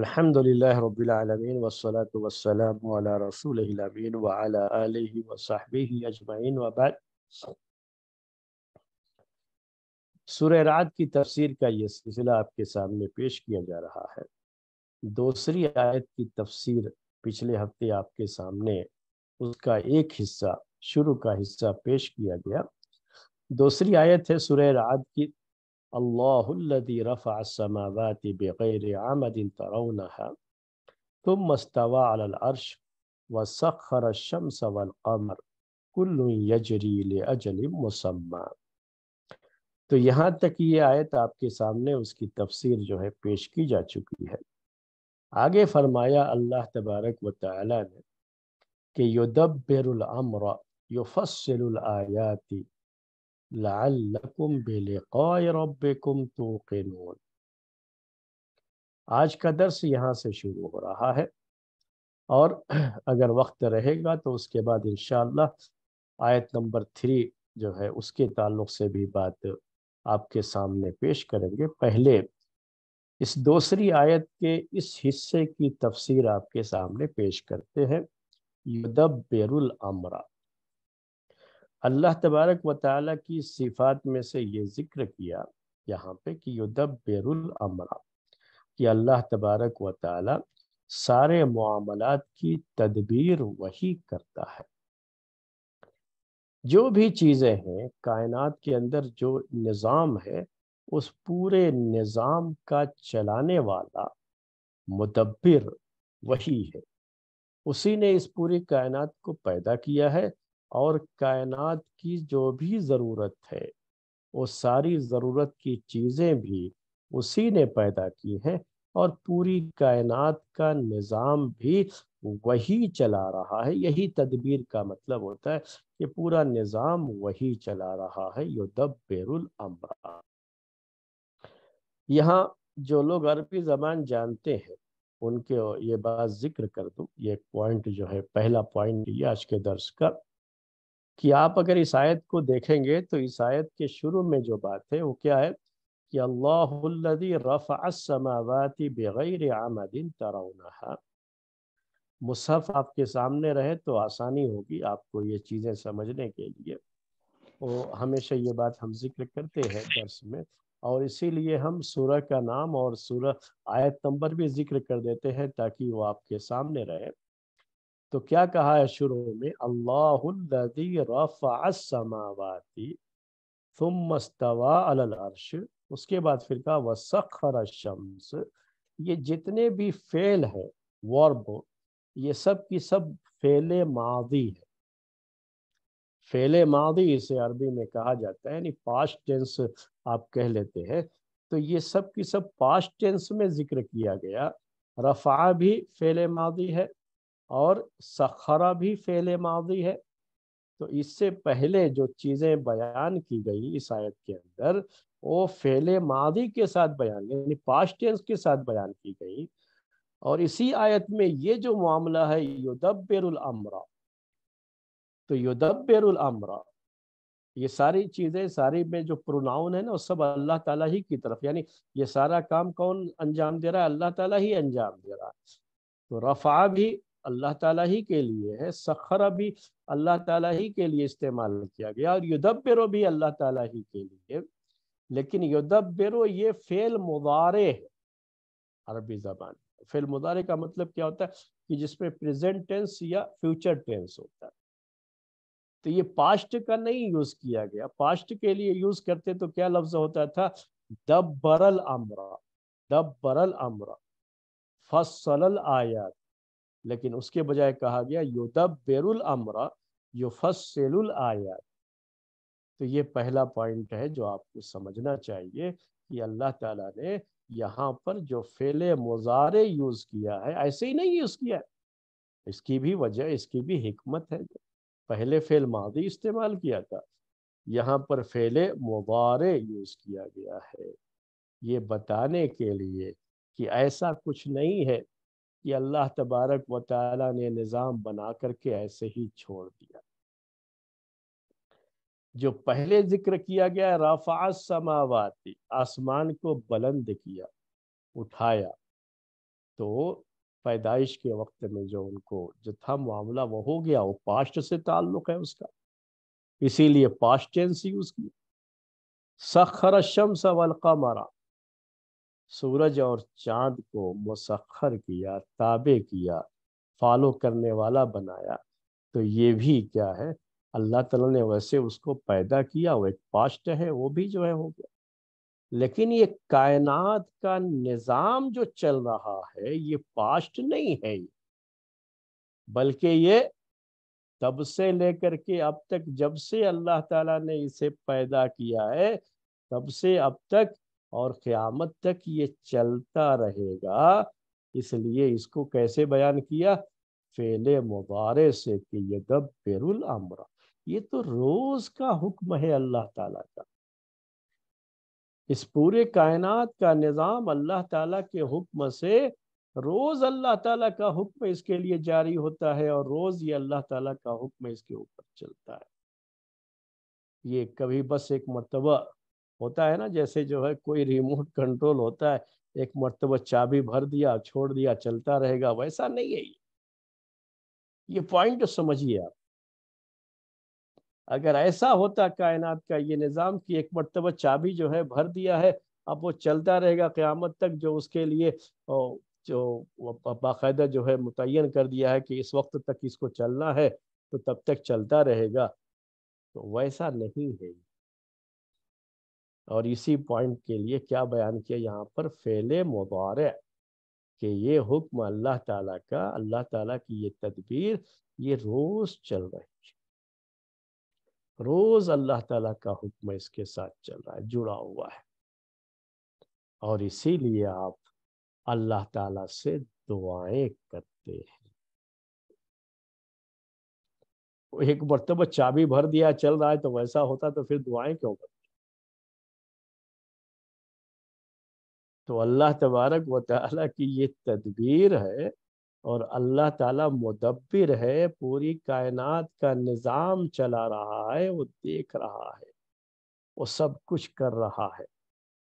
अल्हम्दुलिल्लाह रब्बिल आलमीन वस्सलातु वस्सलामु अला रसूलिल अमीन व अला आलिहि व सहबिहि अजमईन व बाद सूरह रात की तफसीर का ये सिलसिला आपके सामने पेश किया जा रहा है दूसरी आयत की तफसीर पिछले हफ्ते आपके सामने उसका एक हिस्सा शुरू का हिस्सा पेश किया गया दूसरी आयत है सूरह रात की अल्लाह रफ़ासमावती बग़ैर आमदिन तरौनहा तुम मस्तवा अलअर्श व सखर शम्स वलकमर कुल्लु यजरी अजल मुसम्मा तो यहाँ तक ये आयत आपके सामने उसकी तफसीर जो है पेश की जा चुकी है आगे फरमाया अल्लाह तबारक व ताली ने कि युदब्बिरुल अम्र युफस्सिलुल आयाति लकुम बेलकाय रबकुम तो आज का दर्स यहाँ से शुरू हो रहा है और अगर वक्त रहेगा तो उसके बाद इन आयत नंबर थ्री जो है उसके ताल्लुक से भी बात आपके सामने पेश करेंगे पहले इस दूसरी आयत के इस हिस्से की तफसीर आपके सामने पेश करते हैं युदब्बेरुल अमरा अल्लाह तबारक व ताली की सिफात में से ये ज़िक्र किया यहाँ पे कि युदब बेरुल अमरा कि अल्लाह तबारक व ताली सारे मामलात की तदबीर वही करता है जो भी चीज़ें हैं कायनात के अंदर जो निज़ाम है उस पूरे निज़ाम का चलाने वाला मुदब्बिर वही है उसी ने इस पूरी कायनात को पैदा किया है और कायनात की जो भी ज़रूरत है वो सारी ज़रूरत की चीज़ें भी उसी ने पैदा की है और पूरी कायनात का निज़ाम भी वही चला रहा है यही तदबीर का मतलब होता है कि पूरा निज़ाम वही चला रहा है युदब बेरुल अमरा यहाँ जो लोग अरबी ज़बान जानते हैं उनके ये बात जिक्र कर दूँ ये पॉइंट जो है पहला पॉइंट ये आज के दर्श का कि आप अगर इस आयत को देखेंगे तो इस आयत के शुरू में जो बात है वो क्या है कि अल्लाह रफ़ासमावती बग़ैर आमदिन तरा मुसहफ़ आपके सामने रहे तो आसानी होगी आपको ये चीज़ें समझने के लिए वो हमेशा ये बात हम जिक्र करते हैं दर्स में और इसीलिए हम सूरह का नाम और सूरह आयत नंबर भी जिक्र कर देते हैं ताकि वो आपके सामने रहे तो क्या कहा है शुरू में अल्लाहदी रफ़ासमावाती तुमस्तवा उसके बाद फिर कहा वसखर शम्स ये जितने भी फेल हैं वर्ब ये सब की सब फेले मादी है फेले मादी इसे अरबी में कहा जाता है यानी पास्ट टेंस आप कह लेते हैं तो ये सब की सब पास्ट टेंस में जिक्र किया गया रफ़ा भी फेले मादी है और सखरा भी फेल माजी है तो इससे पहले जो चीज़ें बयान की गई इस आयत के अंदर वो फेल मादी के साथ बयान यानी पास्ट टेंस के साथ बयान की गई और इसी आयत में ये जो मामला है युदब्बेरुल अमरा तो युदब्बेरुल अमरा ये सारी चीज़ें सारी में जो प्रोनाउन है ना वो सब अल्लाह ताला ही की तरफ यानी ये सारा काम कौन अंजाम दे रहा है अल्लाह ताला ही अंजाम दे रहा है तो रफ़ा भी अल्लाह ताला ही के लिए है सखर भी अल्लाह ताला ही के लिए इस्तेमाल किया गया और युदब्बेरो भी अल्लाह ताला ही के लिए लेकिन युदब्बेरो ये फेल मुदारे है अरबी ज़बान फेल मुदारे का मतलब क्या होता है कि जिसमें प्रेजेंट टेंस या फ्यूचर टेंस होता है तो ये पास्ट का नहीं यूज़ किया गया पास्ट के लिए यूज़ करते तो क्या लफ्ज़ होता था दब बरल अमरा दब बरल अमरा फसल आयात लेकिन उसके बजाय कहा गया योतब बेरुल अमरा युफसलुल आयात तो ये पहला पॉइंट है जो आपको समझना चाहिए कि अल्लाह ताला ने यहाँ पर जो फेले मुजारे यूज़ किया है ऐसे ही नहीं यूज़ किया है इसकी भी वजह इसकी भी हमत है पहले फेल मादी इस्तेमाल किया था यहाँ पर फेले मुबारे यूज़ किया गया है ये बताने के लिए कि ऐसा कुछ नहीं है ये अल्लाह तबारक व ताला ने निज़ाम बना करके ऐसे ही छोड़ दिया जो पहले जिक्र किया गया राफा समावाती आसमान को बुलंद किया उठाया तो पैदाइश के वक्त में जो उनको जो था मामला वो हो गया वो पास्ट से ताल्लुक है उसका इसीलिए पास्ट टेंस यूज किया सखर शम्स वलका मारा सूरज और चांद को मुसखर किया ताबे किया फॉलो करने वाला बनाया तो ये भी क्या है अल्लाह तला ने वैसे उसको पैदा किया वो एक पास्ट है वो भी जो है हो गया लेकिन ये कायनात का निज़ाम जो चल रहा है ये पास्ट नहीं है ये बल्कि ये तब से लेकर के अब तक जब से अल्लाह ताला ने इसे पैदा किया है तब से अब तक और क़्यामत तक ये चलता रहेगा इसलिए इसको कैसे बयान किया फेले मुबारे से कि ये दब पेरुल अमरा ये तो रोज का हुक्म है अल्लाह ताला का इस पूरे कायनात का निज़ाम अल्लाह ताला के हुक्म से रोज अल्लाह ताला का हुक्म इसके लिए जारी होता है और रोज ये अल्लाह ताला का हुक्म इसके ऊपर चलता है ये कभी बस एक मरतबा होता है ना जैसे जो है कोई रिमोट कंट्रोल होता है एक मरतबा चाबी भर दिया छोड़ दिया चलता रहेगा वैसा नहीं है ये पॉइंट समझिए आप अगर ऐसा होता कायनात का ये निज़ाम कि एक मरतबा चाबी जो है भर दिया है अब वो चलता रहेगा क़्यामत तक जो उसके लिए जो बायदा जो है मुतन कर दिया है कि इस वक्त तक इसको चलना है तो तब तक चलता रहेगा तो वैसा नहीं है और इसी पॉइंट के लिए क्या बयान किया यहाँ पर फेले मुबार कि ये हुक्म अल्लाह ताला का अल्लाह ताला की ये तदबीर ये रोज़ चल रही है रोज़ अल्लाह ताला का हुक्म इसके साथ चल रहा है जुड़ा हुआ है और इसीलिए आप अल्लाह ताला से दुआएं करते हैं एक मरतबा चाबी भर दिया चल रहा है तो वैसा होता तो फिर दुआएं क्यों कर तो अल्लाह तबारक व ताली की ये तदबीर है और अल्लाह ताला मुदब्बिर है पूरी कायनात का निज़ाम चला रहा है वो देख रहा है वो सब कुछ कर रहा है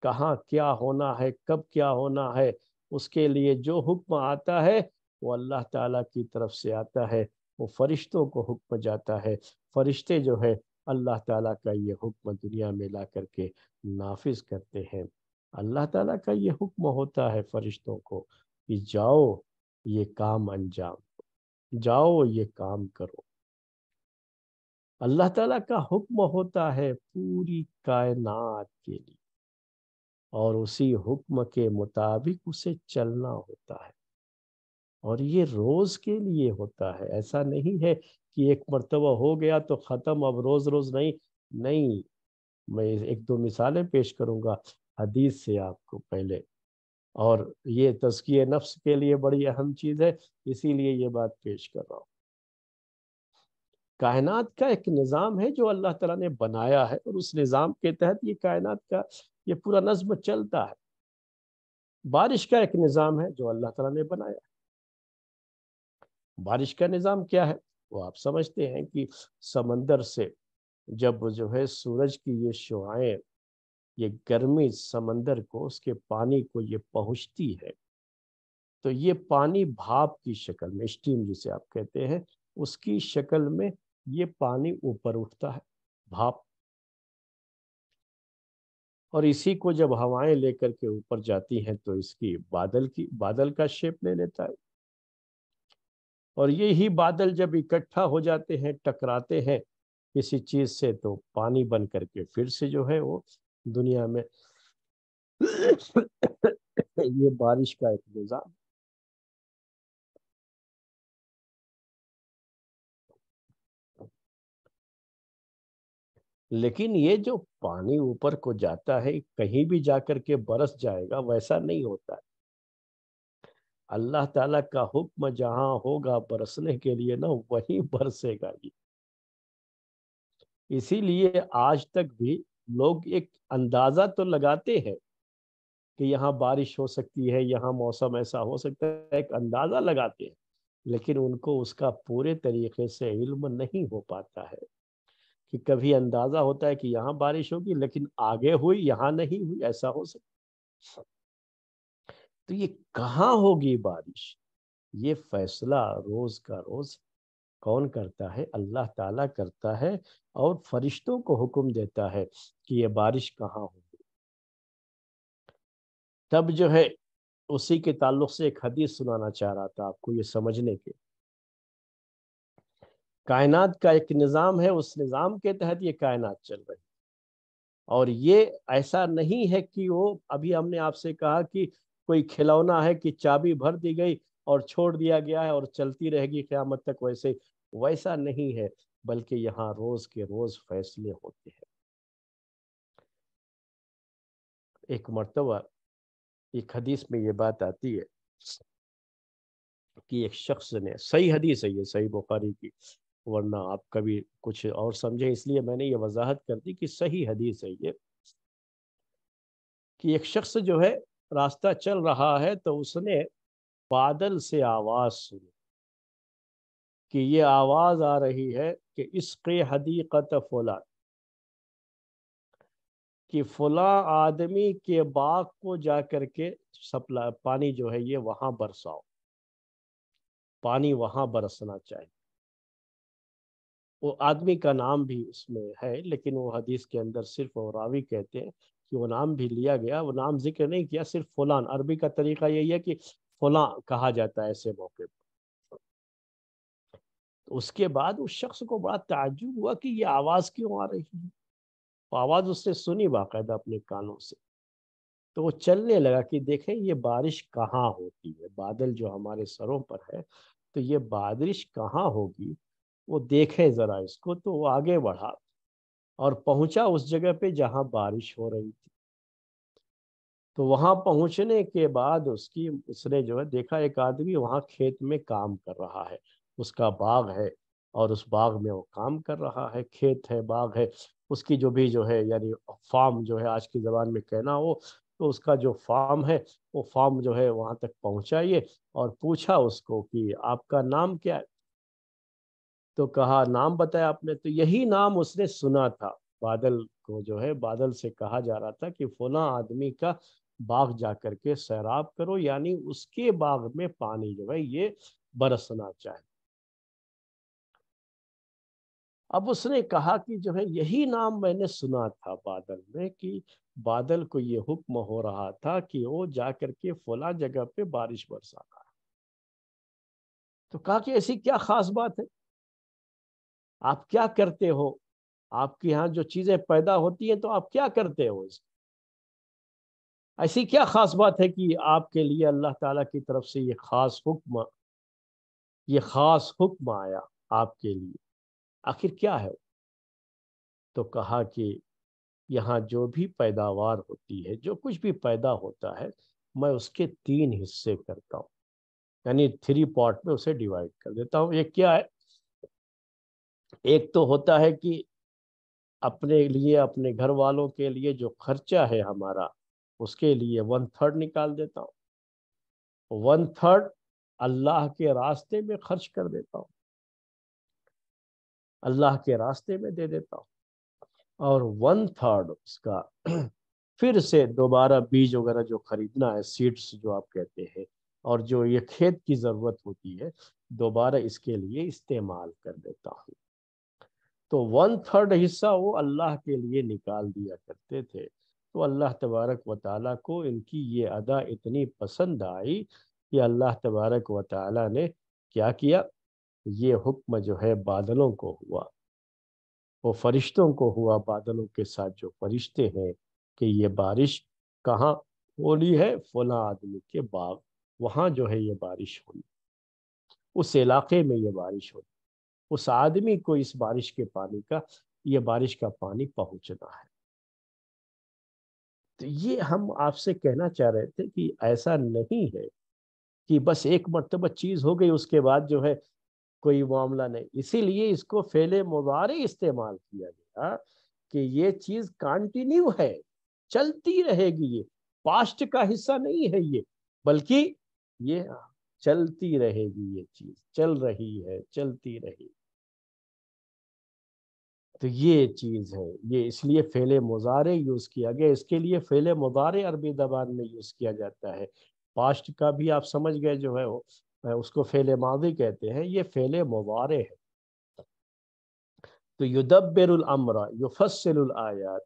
कहाँ क्या होना है कब क्या होना है उसके लिए जो हुक्म आता है वो अल्लाह ताला की तरफ से आता है वो फरिश्तों को हुक्म जाता है फरिश्ते जो है अल्लाह ताला का ये हुक्म दुनिया में ला करके नाफिज करते हैं अल्लाह ताला का ये हुक्म होता है फरिश्तों को कि जाओ ये काम अंजाम जाओ ये काम करो अल्लाह ताला का हुक्म होता है पूरी कायनात के लिए और उसी हुक्म के मुताबिक उसे चलना होता है और ये रोज के लिए होता है ऐसा नहीं है कि एक मरतबा हो गया तो ख़त्म अब रोज रोज नहीं नहीं मैं एक दो मिसालें पेश करूंगा हदीस से आपको पहले और ये तस्किय नफ्स के लिए बड़ी अहम चीज़ है इसीलिए ये बात पेश कर रहा हूँ कायनात का एक निज़ाम है जो अल्लाह ताला ने बनाया है और उस निज़ाम के तहत ये कायनात का ये पूरा नज्म चलता है बारिश का एक निज़ाम है जो अल्लाह ताला ने बनाया है बारिश का निज़ाम क्या है वो आप समझते हैं कि समंदर से जब जो है सूरज की ये शुआएं ये गर्मी समंदर को उसके पानी को ये पहुंचती है तो ये पानी भाप की शक्ल में स्टीम जिसे आप कहते हैं उसकी शक्ल में ये पानी ऊपर उठता है भाप और इसी को जब हवाएं लेकर के ऊपर जाती हैं तो इसकी बादल की बादल का शेप ले लेता है और ये ही बादल जब इकट्ठा हो जाते हैं टकराते हैं किसी चीज से तो पानी बन करके फिर से जो है वो दुनिया में ये बारिश का एक निज़ाम लेकिन ये जो पानी ऊपर को जाता है कहीं भी जाकर के बरस जाएगा वैसा नहीं होता है अल्लाह ताला का हुक्म जहां होगा बरसने के लिए ना वहीं बरसेगा ये इसीलिए आज तक भी लोग एक अंदाज़ा तो लगाते हैं कि यहाँ बारिश हो सकती है यहाँ मौसम ऐसा हो सकता है एक अंदाज़ा लगाते हैं लेकिन उनको उसका पूरे तरीके से इल्म नहीं हो पाता है कि कभी अंदाज़ा होता है कि यहाँ बारिश होगी लेकिन आगे हुई यहाँ नहीं हुई ऐसा हो सकता तो ये कहाँ होगी बारिश ये फैसला रोज का रोज कौन करता है अल्लाह ताला करता है और फरिश्तों को हुक्म देता है कि यह बारिश कहाँ होगी तब जो है उसी के ताल्लुक से एक हदीस सुनाना चाह रहा था आपको ये समझने के कायनात का एक निज़ाम है उस निज़ाम के तहत ये कायनात चल रही और ये ऐसा नहीं है कि वो अभी हमने आपसे कहा कि कोई खिलौना है कि चाबी भर दी गई और छोड़ दिया गया है और चलती रहेगी क्यामत तक वैसे वैसा नहीं है बल्कि यहाँ रोज के रोज फैसले होते हैं एक मरतबा एक हदीस में ये बात आती है कि एक शख्स ने सही हदीस है ये सही बुखारी की वरना आप कभी कुछ और समझे इसलिए मैंने ये वजाहत कर दी कि सही हदीस है ये कि एक शख्स जो है रास्ता चल रहा है तो उसने बादल से आवाज़ सुनी कि ये आवाज़ आ रही है कि इसके हदीक़त फुला कि फुला आदमी के बाग को जा करके के पानी जो है ये वहां बरसाओ पानी वहां बरसना चाहिए वो आदमी का नाम भी इसमें है लेकिन वो हदीस के अंदर सिर्फ और रावी कहते हैं कि वो नाम भी लिया गया वो नाम जिक्र नहीं किया सिर्फ फुलान अरबी का तरीका यही है कि फला कहा जाता है ऐसे मौके पर तो उसके बाद उस शख्स को बड़ा ताजुब हुआ कि ये आवाज़ क्यों आ रही है तो आवाज़ उसने सुनी बाकायदा अपने कानों से तो वो चलने लगा कि देखें ये बारिश कहाँ होती है बादल जो हमारे सरों पर है तो ये बारिश कहाँ होगी वो देखे ज़रा इसको तो वो आगे बढ़ा और पहुंचा उस जगह पे जहाँ बारिश हो रही थी तो वहां पहुंचने के बाद उसकी उसने जो है देखा एक आदमी वहाँ खेत में काम कर रहा है उसका बाग है और उस बाग में वो काम कर रहा है खेत है बाग है उसकी जो भी जो है यानी फार्म जो है आज की ज़बान में कहना हो तो उसका जो फार्म है वो फार्म जो है वहां तक पहुंचाइए और पूछा उसको कि आपका नाम क्या है तो कहा नाम बताया आपने तो यही नाम उसने सुना था बादल को जो है बादल से कहा जा रहा था कि फला आदमी का बाग जा करके सैराब करो यानी उसके बाग में पानी जो है ये बरसना चाहिए अब उसने कहा कि जो है यही नाम मैंने सुना था बादल में कि बादल को ये हुक्म हो रहा था कि वो जा करके फला जगह पे बारिश बरसाना है तो कहा कि ऐसी क्या खास बात है आप क्या करते हो आपके यहाँ जो चीजें पैदा होती हैं तो आप क्या करते हो इसको ऐसी क्या ख़ास बात है कि आपके लिए अल्लाह ताला की तरफ से ये ख़ास हुक्म ये ख़ास हुक्म आया आपके लिए आखिर क्या है तो कहा कि यहाँ जो भी पैदावार होती है जो कुछ भी पैदा होता है मैं उसके तीन हिस्से करता हूँ यानी थ्री पार्ट में उसे डिवाइड कर देता हूँ ये क्या है एक तो होता है कि अपने लिए अपने घर वालों के लिए जो खर्चा है हमारा उसके लिए वन थर्ड निकाल देता हूँ वन थर्ड अल्लाह के रास्ते में खर्च कर देता हूँ अल्लाह के रास्ते में दे देता हूँ और वन थर्ड उसका फिर से दोबारा बीज वगैरह जो खरीदना है सीड्स जो आप कहते हैं और जो ये खेत की ज़रूरत होती है दोबारा इसके लिए इस्तेमाल कर देता हूँ तो वन थर्ड हिस्सा वो अल्लाह के लिए निकाल दिया करते थे तो अल्लाह तबारक व ताली को इनकी ये अदा इतनी पसंद आई कि अल्लाह तबारक व ताली ने क्या किया ये हुक्म जो है बादलों को हुआ वो फरिश्तों को हुआ बादलों के साथ जो फरिश्ते हैं कि ये बारिश कहाँ होनी है फला आदमी के बाग वहाँ जो है ये बारिश होनी उस इलाके में ये बारिश होनी उस आदमी को इस बारिश के पानी का ये बारिश का पानी पहुँचना है तो ये हम आपसे कहना चाह रहे थे कि ऐसा नहीं है कि बस एक मरतबा चीज़ हो गई उसके बाद जो है कोई मामला नहीं इसीलिए इसको फैले मुबारे इस्तेमाल किया गया कि ये चीज़ कंटिन्यू है चलती रहेगी ये पास्ट का हिस्सा नहीं है ये बल्कि ये हाँ, चलती रहेगी ये चीज़ चल रही है चलती रहेगी तो ये चीज़ है ये इसलिए फेले मुजारे यूज़ किया गया इसके लिए फेले मुजारे अरबी जबान में यूज़ किया जाता है पास्ट का भी आप समझ गए जो है वो उसको फेले माजी कहते हैं ये फेले मुजारे है तो युदब्बरमरा युफसलायात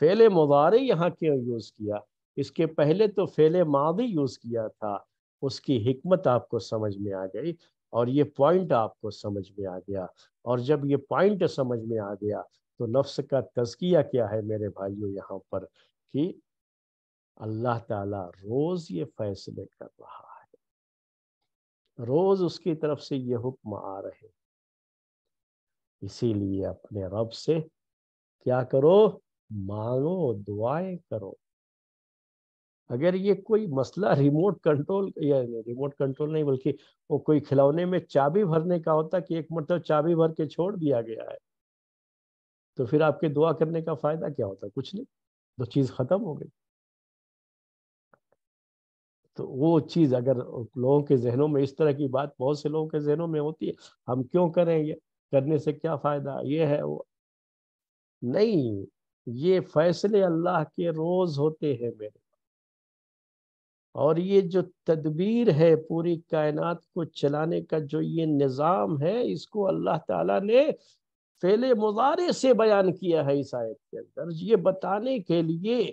फेले मुजारे यहाँ क्यों यूज़ किया इसके पहले तो फेले मादी यूज़ किया था उसकी हमत आपको समझ में आ गई और ये पॉइंट आपको समझ में आ गया और जब ये पॉइंट समझ में आ गया तो नफ्स का तजकिया क्या है मेरे भाइयों यहाँ पर कि अल्लाह ताला रोज ये फैसले कर रहा है रोज उसकी तरफ से ये हुक्म आ रहे इसीलिए अपने रब से क्या करो मांगो दुआएं करो अगर ये कोई मसला रिमोट कंट्रोल या रिमोट कंट्रोल नहीं बल्कि वो कोई खिलौने में चाबी भरने का होता कि एक मतलब चाबी भर के छोड़ दिया गया है तो फिर आपके दुआ करने का फायदा क्या होता कुछ नहीं तो चीज खत्म हो गई तो वो चीज अगर लोगों के जहनों में इस तरह की बात बहुत से लोगों के जहनों में होती है हम क्यों करें ये करने से क्या फायदा ये है वो नहीं ये फैसले अल्लाह के रोज होते हैं मेरे और ये जो तदबीर है पूरी कायनात को चलाने का जो ये निज़ाम है इसको अल्लाह ताला ने फेले मुजारे से बयान किया है इस आयत के अंदर ये बताने के लिए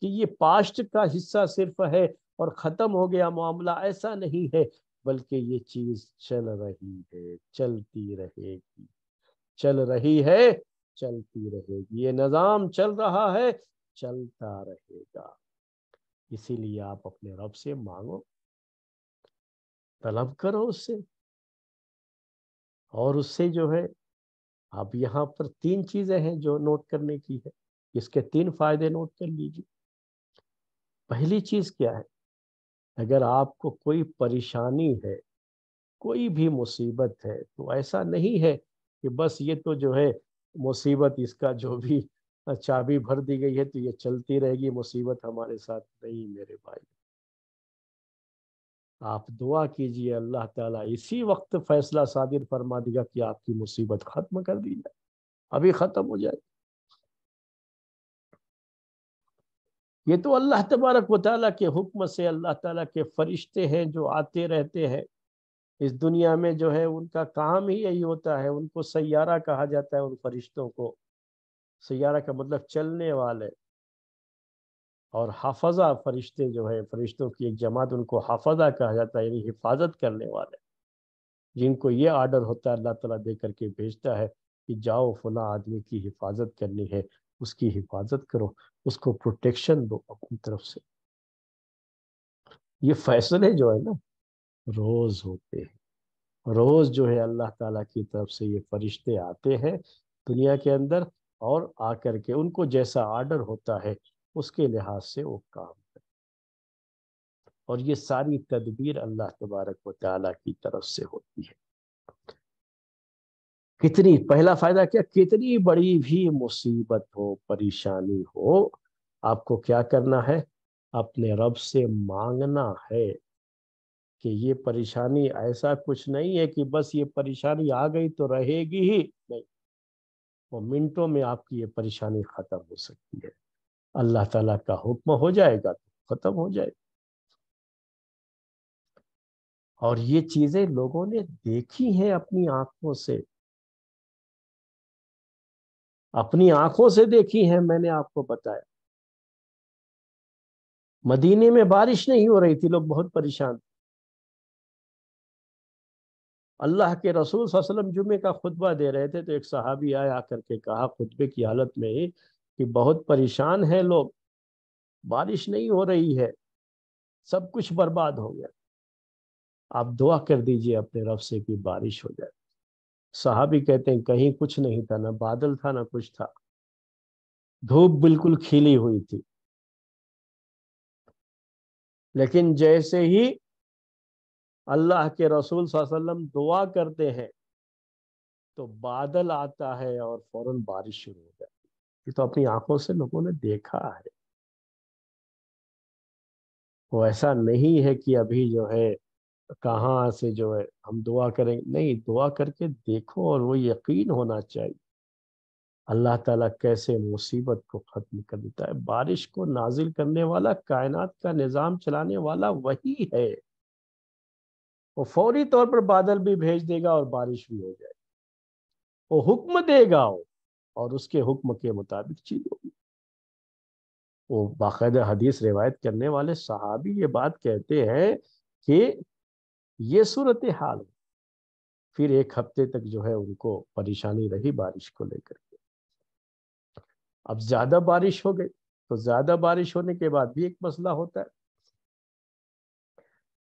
कि ये पास्ट का हिस्सा सिर्फ है और ख़त्म हो गया मामला ऐसा नहीं है बल्कि ये चीज़ चल रही है चलती रहेगी चल रही है चलती रहेगी ये निज़ाम चल रहा है चलता रहेगा इसीलिए आप अपने रब से मांगो तलब करो उससे और उससे जो है अब यहाँ पर तीन चीजें हैं जो नोट करने की है इसके तीन फायदे नोट कर लीजिए पहली चीज क्या है अगर आपको कोई परेशानी है कोई भी मुसीबत है तो ऐसा नहीं है कि बस ये तो जो है मुसीबत इसका जो भी चाबी भर दी गई है तो ये चलती रहेगी मुसीबत हमारे साथ नहीं मेरे भाई आप दुआ कीजिए अल्लाह ताला इसी वक्त फैसला सादिर फरमा देगा कि आपकी मुसीबत खत्म कर दी जाए अभी खत्म हो जाए ये तो अल्लाह तबारक वाली के हुक्म से अल्लाह ताला के फरिश्ते हैं जो आते रहते हैं इस दुनिया में जो है उनका काम ही यही होता है उनको सैारा कहा जाता है उन फरिश्तों को सियारा का मतलब चलने वाले और हाफजा फरिश्ते जो है फरिश्तों की एक जमात उनको हाफजा कहा जाता है यानी हिफाजत करने वाले जिनको ये आर्डर होता है अल्लाह तला दे करके भेजता है कि जाओ फला आदमी की हिफाजत करनी है उसकी हिफाजत करो उसको प्रोटेक्शन दो अपनी तरफ से ये फैसले जो है ना रोज होते हैं रोज जो है अल्लाह ताला की तरफ से ये फरिश्ते आते हैं दुनिया के अंदर और आकर के उनको जैसा आर्डर होता है उसके लिहाज से वो काम करें और ये सारी तदबीर अल्लाह तबारक व की तरफ से होती है कितनी पहला फायदा क्या कितनी बड़ी भी मुसीबत हो परेशानी हो आपको क्या करना है अपने रब से मांगना है कि ये परेशानी ऐसा कुछ नहीं है कि बस ये परेशानी आ गई तो रहेगी ही नहीं वो मिनटों में आपकी ये परेशानी ख़त्म हो सकती है अल्लाह ताला का हुक्म हो जाएगा तो ख़त्म हो जाएगा और ये चीज़ें लोगों ने देखी हैं अपनी आँखों से अपनी आंखों से देखी हैं मैंने आपको बताया मदीने में बारिश नहीं हो रही थी लोग बहुत परेशान थे अल्लाह के रसूल वसल्लम जुमे का खुतबा दे रहे थे तो एक सहाबी आया आकर के कहा खुतबे की हालत में ही कि बहुत परेशान है लोग बारिश नहीं हो रही है सब कुछ बर्बाद हो गया आप दुआ कर दीजिए अपने रफ से कि बारिश हो जाए साहबी कहते हैं कहीं कुछ नहीं था ना बादल था ना कुछ था धूप बिल्कुल खिली हुई थी लेकिन जैसे ही अल्लाह के रसूल वसल्लम दुआ करते हैं तो बादल आता है और फौरन बारिश शुरू हो जाती है ये तो अपनी आंखों से लोगों ने देखा है वो ऐसा नहीं है कि अभी जो है कहाँ से जो है हम दुआ करें नहीं दुआ करके देखो और वो यकीन होना चाहिए अल्लाह ताला कैसे मुसीबत को ख़त्म कर देता है बारिश को नाजिल करने वाला कायनात का निज़ाम चलाने वाला वही है वो फौरी तौर पर बादल भी भेज देगा और बारिश भी हो जाएगी वो हुक्म देगा वो और उसके हुक्म के मुताबिक चीज होगी वो बाकायदा हदीस रिवायत करने वाले सहाबी ये बात कहते हैं कि ये सूरत हाल फिर एक हफ्ते तक जो है उनको परेशानी रही बारिश को लेकर अब ज्यादा बारिश हो गई तो ज्यादा बारिश होने के बाद भी एक मसला होता है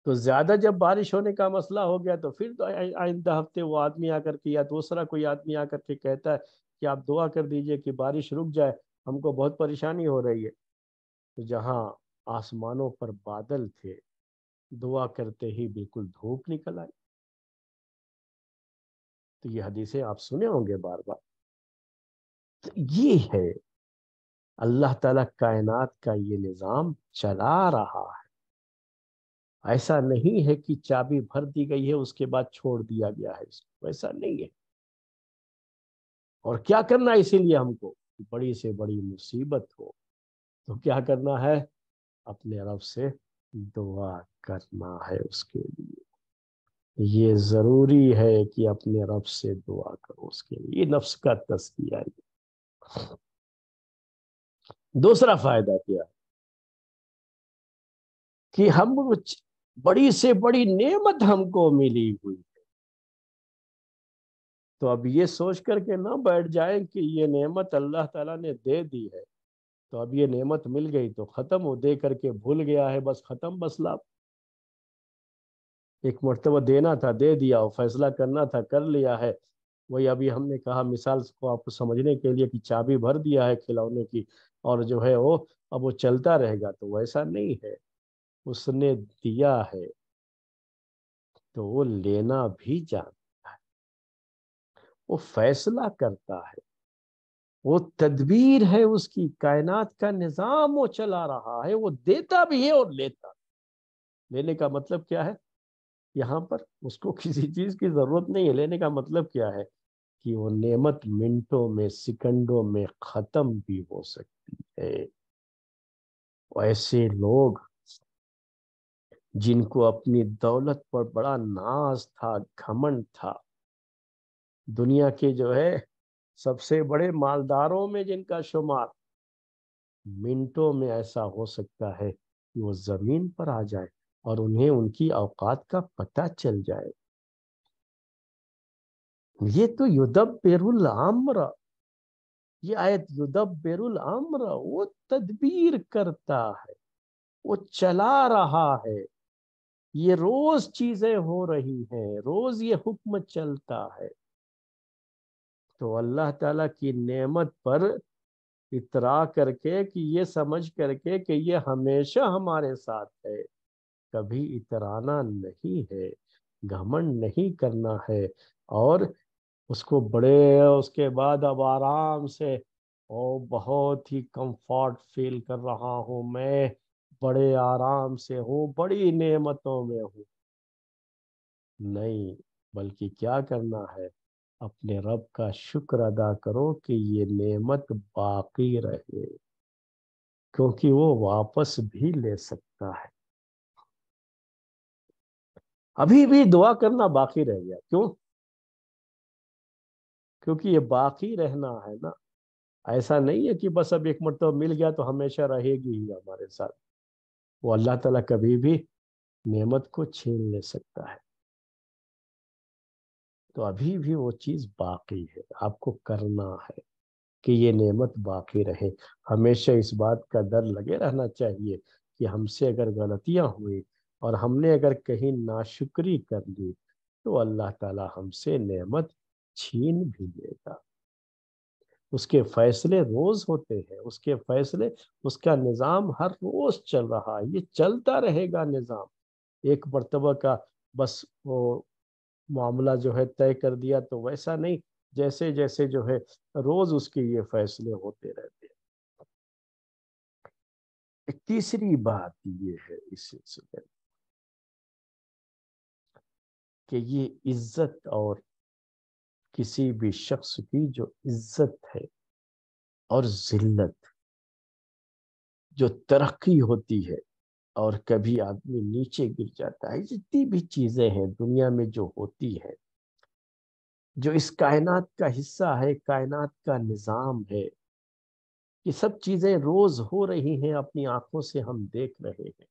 तो ज़्यादा जब बारिश होने का मसला हो गया तो फिर तो आइंदा हफ्ते वो आदमी आकर के या दूसरा कोई आदमी आकर के कहता है कि आप दुआ कर दीजिए कि बारिश रुक जाए हमको बहुत परेशानी हो रही है तो जहाँ आसमानों पर बादल थे दुआ करते ही बिल्कुल धूप निकल आई तो ये हदीसें आप सुने होंगे बार बार तो ये है अल्लाह ताला कायनात का ये निज़ाम चला रहा है ऐसा नहीं है कि चाबी भर दी गई है उसके बाद छोड़ दिया गया है इसको ऐसा नहीं है और क्या करना है इसीलिए हमको बड़ी से बड़ी मुसीबत हो तो क्या करना है अपने रब से दुआ करना है उसके लिए ये जरूरी है कि अपने रब से दुआ करो उसके लिए नफ्स का तस्किया है दूसरा फायदा क्या है कि हम बड़ी से बड़ी नेमत हमको मिली हुई है तो अब ये सोच करके ना बैठ जाए कि ये नेमत अल्लाह ताला ने दे दी है तो अब ये नेमत मिल गई तो ख़त्म हो दे करके भूल गया है बस ख़त्म बस लाभ एक मरतबा देना था दे दिया और फैसला करना था कर लिया है वही अभी हमने कहा मिसाल को आपको समझने के लिए कि चाबी भर दिया है खिलौने की और जो है वो अब वो चलता रहेगा तो वैसा नहीं है उसने दिया है तो वो लेना भी जानता है वो फैसला करता है वो तदबीर है उसकी कायनात का निज़ाम वो चला रहा है वो देता भी है और लेता लेने का मतलब क्या है यहां पर उसको किसी चीज़ की ज़रूरत नहीं है लेने का मतलब क्या है कि वो नेमत मिनटों में सिकंडों में ख़त्म भी हो सकती है ऐसे लोग जिनको अपनी दौलत पर बड़ा नाज था घमंड था दुनिया के जो है सबसे बड़े मालदारों में जिनका शुमार मिनटों में ऐसा हो सकता है कि वो ज़मीन पर आ जाए और उन्हें उनकी औकात का पता चल जाए ये तो युदब बेरुल आम्र ये आयत युदब बेरुल आम्र वो तदबीर करता है वो चला रहा है ये रोज चीजें हो रही हैं रोज ये हुक्म चलता है तो अल्लाह ताला की नेमत पर इतरा करके कि ये समझ करके कि ये हमेशा हमारे साथ है कभी इतराना नहीं है घमंड नहीं करना है और उसको बड़े उसके बाद अब आराम से ओ बहुत ही कंफर्ट फील कर रहा हूँ मैं बड़े आराम से हूं बड़ी नेमतों में हूं नहीं बल्कि क्या करना है अपने रब का शुक्र अदा करो कि ये नेमत बाकी रहे क्योंकि वो वापस भी ले सकता है अभी भी दुआ करना बाकी रह गया क्यों क्योंकि ये बाकी रहना है ना ऐसा नहीं है कि बस अब एक मरतब मिल गया तो हमेशा रहेगी ही हमारे साथ वो अल्लाह ताला कभी भी नेमत को छीन ले सकता है तो अभी भी वो चीज़ बाकी है आपको करना है कि ये नेमत बाकी रहे हमेशा इस बात का डर लगे रहना चाहिए कि हमसे अगर गलतियां हुई और हमने अगर कहीं नाशुक्री कर ली तो अल्लाह ताला हमसे नेमत छीन भी लेगा उसके फैसले रोज होते हैं उसके फैसले उसका निज़ाम हर रोज चल रहा है ये चलता रहेगा निज़ाम एक मरतबा का बस वो मामला जो है तय कर दिया तो वैसा नहीं जैसे जैसे जो है रोज उसके ये फैसले होते रहते हैं तीसरी बात ये है इस सिलसिले में कि ये इज्जत और किसी भी शख्स की जो इज्जत है और जिल्लत जो तरक्की होती है और कभी आदमी नीचे गिर जाता है जितनी भी चीज़ें हैं दुनिया में जो होती है जो इस कायनात का हिस्सा है कायनात का निज़ाम है ये सब चीज़ें रोज़ हो रही हैं अपनी आंखों से हम देख रहे हैं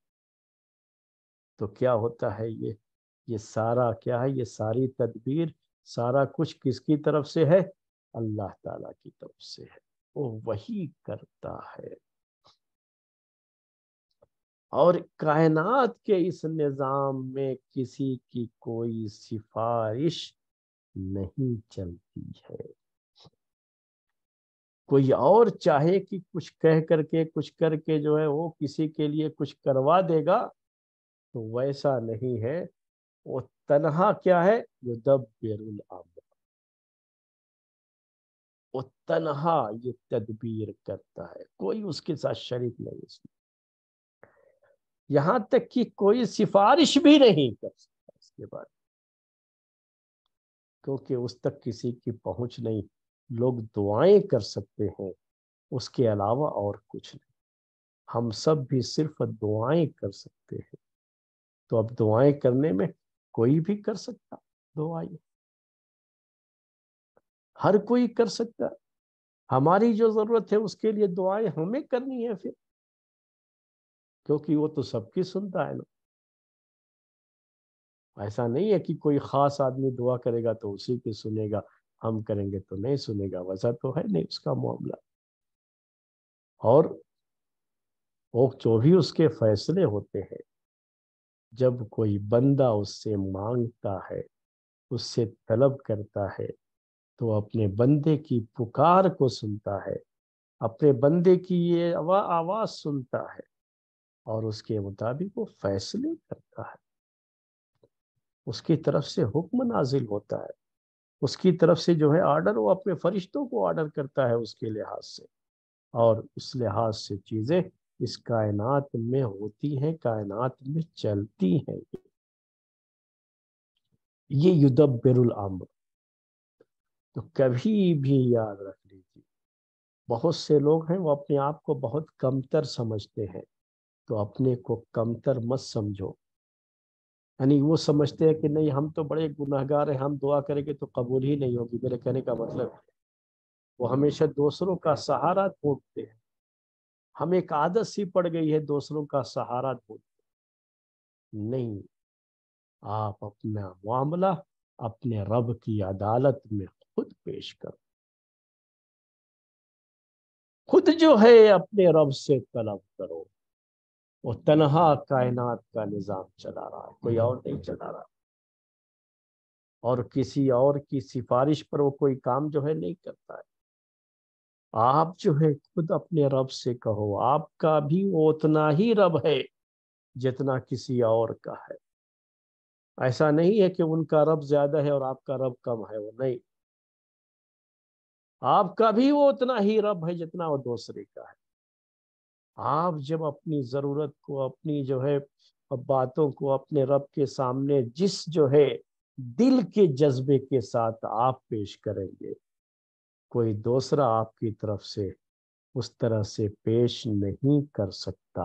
तो क्या होता है ये ये सारा क्या है ये सारी तदबीर सारा कुछ किसकी तरफ से है अल्लाह ताला की तरफ से है वो वही करता है और कायनात के इस निज़ाम में किसी की कोई सिफारिश नहीं चलती है कोई और चाहे कि कुछ कह करके कुछ करके जो है वो किसी के लिए कुछ करवा देगा तो वैसा नहीं है वो तनहा क्या है युदब्बिरुल अम्र वो तनहा ये तदबीर करता है कोई उसके साथ शरीक नहीं उसमें यहां तक कि कोई सिफारिश भी नहीं कर सकता इसके बाद क्योंकि उस तक किसी की पहुंच नहीं लोग दुआएं कर सकते हैं उसके अलावा और कुछ नहीं हम सब भी सिर्फ दुआएं कर सकते हैं तो अब दुआएं करने में कोई भी कर सकता दो आइए हर कोई कर सकता हमारी जो जरूरत है उसके लिए दुआएं हमें करनी है फिर क्योंकि वो तो सबकी सुनता है ना ऐसा नहीं है कि कोई खास आदमी दुआ करेगा तो उसी की सुनेगा हम करेंगे तो नहीं सुनेगा वैसा तो है नहीं उसका मामला और वो जो भी उसके फैसले होते हैं जब कोई बंदा उससे मांगता है उससे तलब करता है तो अपने बंदे की पुकार को सुनता है अपने बंदे की ये आवाज़ सुनता है और उसके मुताबिक वो फैसले करता है उसकी तरफ से हुक्म नाजिल होता है उसकी तरफ से जो है आर्डर वो अपने फरिश्तों को आर्डर करता है उसके लिहाज से और उस लिहाज से चीज़ें इस कायनात में होती हैं कायनात में चलती हैं ये युदब्बेरुल अम्र तो कभी भी याद रख लीजिए बहुत से लोग हैं वो अपने आप को बहुत कमतर समझते हैं तो अपने को कमतर मत समझो यानी वो समझते हैं कि नहीं हम तो बड़े गुनाहगार हैं हम दुआ करेंगे तो कबूल ही नहीं होगी मेरे कहने का मतलब है वो हमेशा दूसरों का सहारा टूटते हैं हमें एक आदत सी पड़ गई है दूसरों का सहारा ढूंढ नहीं आप अपना मामला अपने रब की अदालत में खुद पेश करो खुद जो है अपने रब से तलब करो वो तनहा कायनात का निज़ाम चला रहा है कोई और नहीं चला रहा और किसी और की सिफारिश पर वो कोई काम जो है नहीं करता है आप जो है खुद अपने रब से कहो आपका भी उतना ही रब है जितना किसी और का है ऐसा नहीं है कि उनका रब ज्यादा है और आपका रब कम है वो नहीं आपका भी वो उतना ही रब है जितना वो दूसरे का है आप जब अपनी ज़रूरत को अपनी जो है बातों को अपने रब के सामने जिस जो है दिल के जज्बे के साथ आप पेश करेंगे कोई दूसरा आपकी तरफ से उस तरह से पेश नहीं कर सकता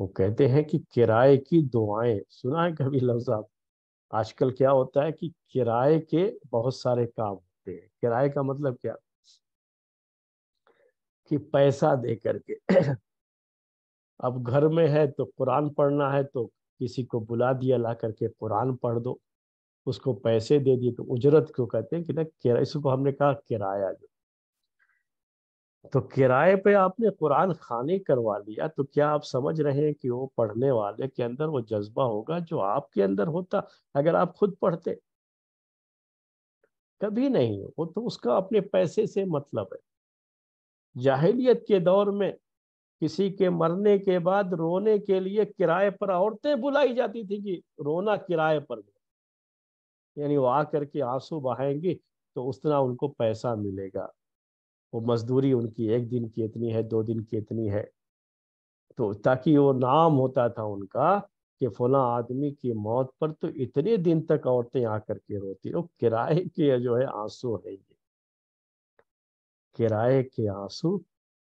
वो कहते हैं कि किराए की दुआएं सुना है कभी लफ्ज आप आजकल क्या होता है कि किराए के बहुत सारे काम होते हैं किराए का मतलब क्या कि पैसा दे करके अब घर में है तो कुरान पढ़ना है तो किसी को बुला दिया ला करके कुरान पढ़ दो उसको पैसे दे दिए तो उजरत क्यों कहते हैं कि ना किरा इसको हमने कहा किराया जो तो किराए पे आपने कुरान खानी करवा लिया तो क्या आप समझ रहे हैं कि वो पढ़ने वाले के अंदर वो जज्बा होगा जो आपके अंदर होता अगर आप खुद पढ़ते कभी नहीं वो तो उसका अपने पैसे से मतलब है जाहिलियत के दौर में किसी के मरने के बाद रोने के लिए किराए पर औरतें बुलाई जाती थी कि रोना किराए पर यानी वो आकर के आंसू बहाएंगी तो उतना उनको पैसा मिलेगा वो मजदूरी उनकी एक दिन की इतनी है दो दिन की इतनी है तो ताकि वो नाम होता था उनका कि फला आदमी की मौत पर तो इतने दिन तक औरतें आकर के रोती वो किराए के जो है आंसू है ये किराए के आंसू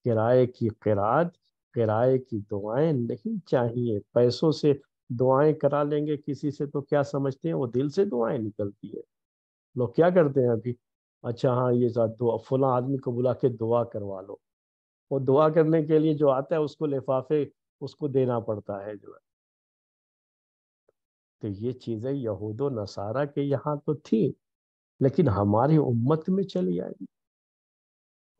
किराए की किरात किराए की दुआएं नहीं चाहिए पैसों से दुआएं करा लेंगे किसी से तो क्या समझते हैं वो दिल से दुआएं निकलती है लोग क्या करते हैं अभी अच्छा हाँ ये दुआ फला आदमी को बुला के दुआ करवा लो और दुआ करने के लिए जो आता है उसको लिफाफे उसको देना पड़ता है जो है तो ये चीज़ें यहूदो नसारा के यहाँ तो थी लेकिन हमारी उम्मत में चली आई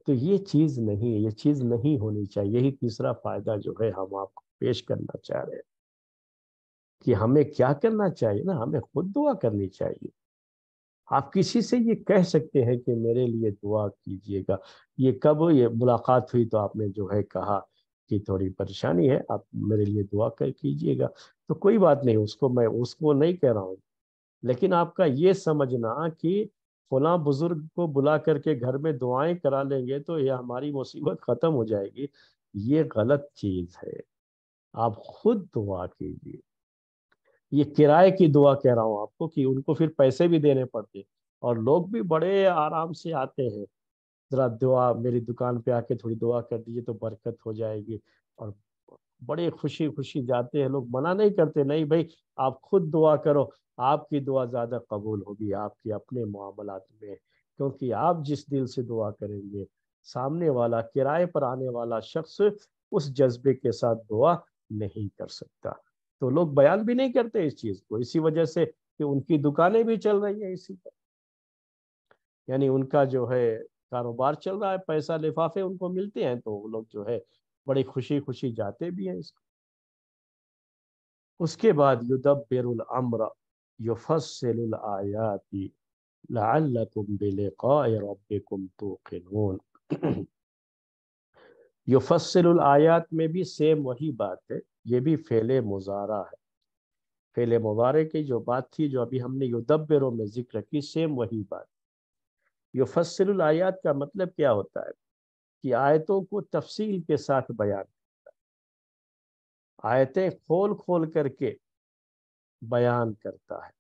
तो ये चीज़ नहीं है ये चीज़ नहीं होनी चाहिए यही तीसरा फायदा जो है हम आपको पेश करना चाह रहे हैं कि हमें क्या करना चाहिए ना हमें खुद दुआ करनी चाहिए आप किसी से ये कह सकते हैं कि मेरे लिए दुआ कीजिएगा ये कब ये मुलाकात हुई तो आपने जो है कहा कि थोड़ी परेशानी है आप मेरे लिए दुआ कर कीजिएगा तो कोई बात नहीं उसको मैं उसको नहीं कह रहा हूँ लेकिन आपका ये समझना कि फला बुजुर्ग को बुला करके घर में दुआएं करा लेंगे तो यह हमारी मुसीबत ख़त्म हो जाएगी ये गलत चीज़ है आप खुद दुआ कीजिए ये किराए की दुआ कह रहा हूँ आपको कि उनको फिर पैसे भी देने पड़ते और लोग भी बड़े आराम से आते हैं ज़रा दुआ मेरी दुकान पे आके थोड़ी दुआ कर दीजिए तो बरकत हो जाएगी और बड़े खुशी खुशी जाते हैं लोग मना नहीं करते नहीं भाई आप खुद दुआ करो आपकी दुआ ज़्यादा कबूल होगी आपके अपने मामलात में क्योंकि आप जिस दिल से दुआ करेंगे सामने वाला किराए पर आने वाला शख्स उस जज्बे के साथ दुआ नहीं कर सकता तो लोग बयान भी नहीं करते इस चीज को इसी वजह से कि उनकी दुकानें भी चल रही है इसी पर यानी उनका जो है कारोबार चल रहा है पैसा लिफाफे उनको मिलते हैं तो वो लोग जो है बड़ी खुशी खुशी जाते भी हैं इसको उसके बाद युदब बेरुल अम्र युफसल आयाती लअल्लकुम बिलिकाए रब्बिकुम तूक़िनून युफसल आयात में भी सेम वही बात है ये भी फेले मुजारा है फेले मुबारक की जो बात थी जो अभी हमने युदब्बरों में जिक्र की सेम वही बात युफसल आयात का मतलब क्या होता है कि आयतों को तफसील के साथ बयान करता है आयतें खोल खोल करके बयान करता है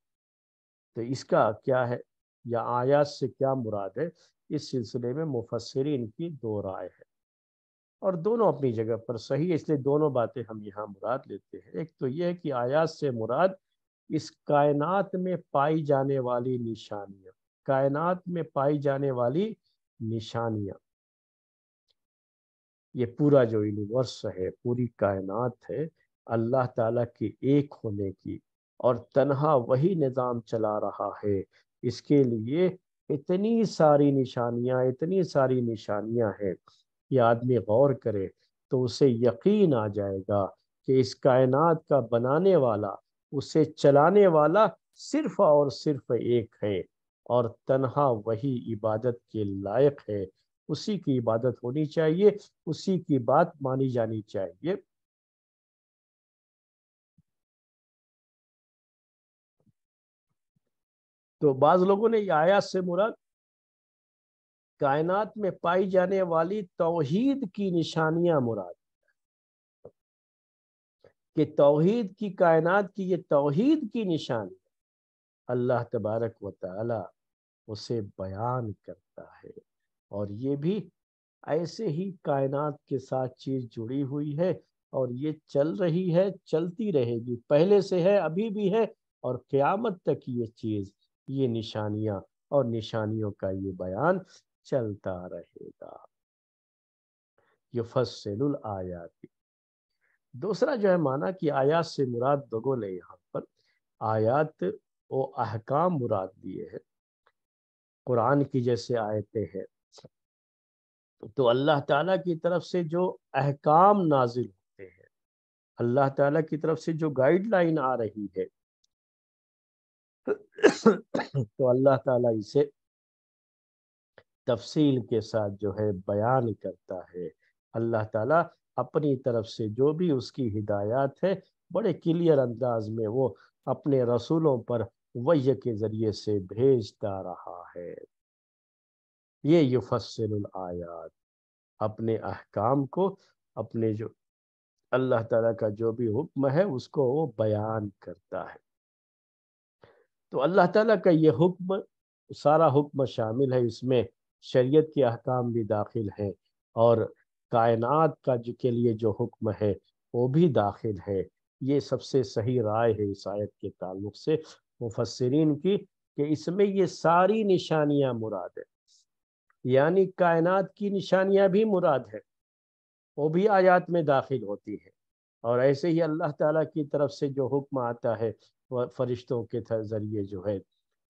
तो इसका क्या है या आयात से क्या मुराद है इस सिलसिले में मुफसरीन की दो राय है और दोनों अपनी जगह पर सही है इसलिए दोनों बातें हम यहाँ मुराद लेते हैं एक तो यह है कि आयात से मुराद इस कायनात में पाई जाने वाली निशानियां कायनात में पाई जाने वाली निशानियां ये पूरा जो यूनिवर्स है पूरी कायनात है अल्लाह ताला के एक होने की और तनहा वही निज़ाम चला रहा है इसके लिए इतनी सारी निशानियाँ इतनी सारी निशानियाँ हैं ये आदमी गौर करे तो उसे यकीन आ जाएगा कि इस कायनात का बनाने वाला उसे चलाने वाला सिर्फ और सिर्फ एक है और तनहा वही इबादत के लायक है उसी की इबादत होनी चाहिए उसी की बात मानी जानी चाहिए तो बाज लोगों ने आयात से मुराद कायनात में पाई जाने वाली तोहहीद की निशानियां मुराद कि तोहहीद की कायनात की ये तोहहीद की निशानी अल्लाह तबारक व ताला उसे बयान करता है और ये भी ऐसे ही कायनात के साथ चीज जुड़ी हुई है और ये चल रही है चलती रहेगी पहले से है अभी भी है और क़्यामत तक ये चीज़ ये निशानियां और निशानियों का ये बयान चलता रहेगा ये फसलुल आयात दूसरा जो है माना कि आयात से मुराद दोगो ने यहाँ पर आयात वो अहकाम मुराद दिए हैं कुरान की जैसे आयतें हैं तो अल्लाह ताला की तरफ से जो अहकाम नाजिल होते हैं अल्लाह ताला की तरफ से जो गाइडलाइन आ रही है तो अल्लाह ताला इसे तफसील के साथ जो है बयान करता है अल्लाह ताला अपनी तरफ से जो भी उसकी हिदायत है बड़े क्लियर अंदाज में वो अपने रसूलों पर वह्य के ज़रिए से भेजता रहा है ये युफसल आयात अपने अहकाम को अपने जो अल्लाह ताला का जो भी हुक्म है उसको वो बयान करता है तो अल्लाह ताला का ये हुक्म सारा हुक्म शामिल है इसमें शरीयत के अहकाम भी दाखिल हैं और कायनात का जो के लिए जो हुक्म है वो भी दाखिल है ये सबसे सही राय है इस आयत के ताल्लुक से मुफसरीन की कि इसमें ये सारी निशानियां मुराद है यानी कायनात की निशानियां भी मुराद है वो भी आयात में दाखिल होती है और ऐसे ही अल्लाह ताला की तरफ से जो हुक्म आता है वह फरिश्तों के जरिए जो है